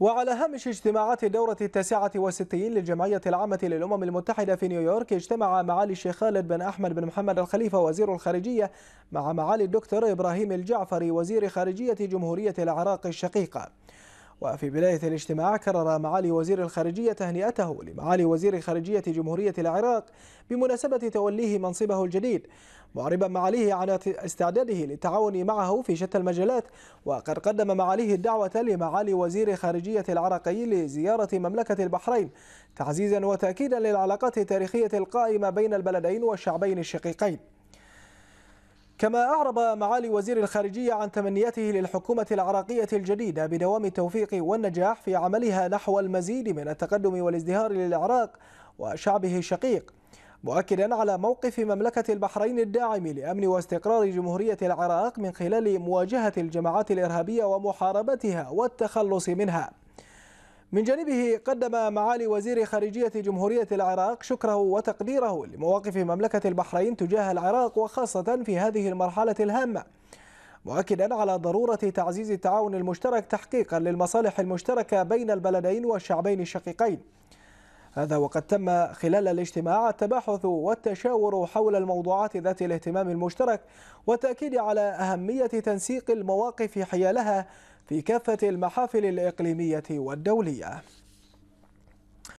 وعلى هامش اجتماعات الدورة التاسعة والستين للجمعية العامة للأمم المتحدة في نيويورك اجتمع معالي الشيخ خالد بن أحمد بن محمد الخليفة وزير الخارجية مع معالي الدكتور إبراهيم الجعفري وزير خارجية جمهورية العراق الشقيقة وفي بداية الاجتماع كرر معالي وزير الخارجية تهنئته لمعالي وزير خارجية جمهورية العراق بمناسبة توليه منصبه الجديد معربا معاليه عن استعداده للتعاون معه في شتى المجالات وقد قدم معاليه الدعوة لمعالي وزير خارجية العراقي لزيارة مملكة البحرين تعزيزا وتأكيدا للعلاقات التاريخية القائمة بين البلدين والشعبين الشقيقين كما أعرب معالي وزير الخارجية عن تمنياته للحكومة العراقية الجديدة بدوام التوفيق والنجاح في عملها نحو المزيد من التقدم والازدهار للعراق وشعبه الشقيق مؤكدا على موقف مملكة البحرين الداعم لأمن واستقرار جمهورية العراق من خلال مواجهة الجماعات الإرهابية ومحاربتها والتخلص منها من جانبه قدم معالي وزير خارجية جمهورية العراق شكره وتقديره لمواقف مملكة البحرين تجاه العراق وخاصة في هذه المرحلة الهامة مؤكدا على ضرورة تعزيز التعاون المشترك تحقيقا للمصالح المشتركة بين البلدين والشعبين الشقيقين هذا وقد تم خلال الاجتماع التباحث والتشاور حول الموضوعات ذات الاهتمام المشترك والتأكيد على أهمية تنسيق المواقف حيالها في كافة المحافل الإقليمية والدولية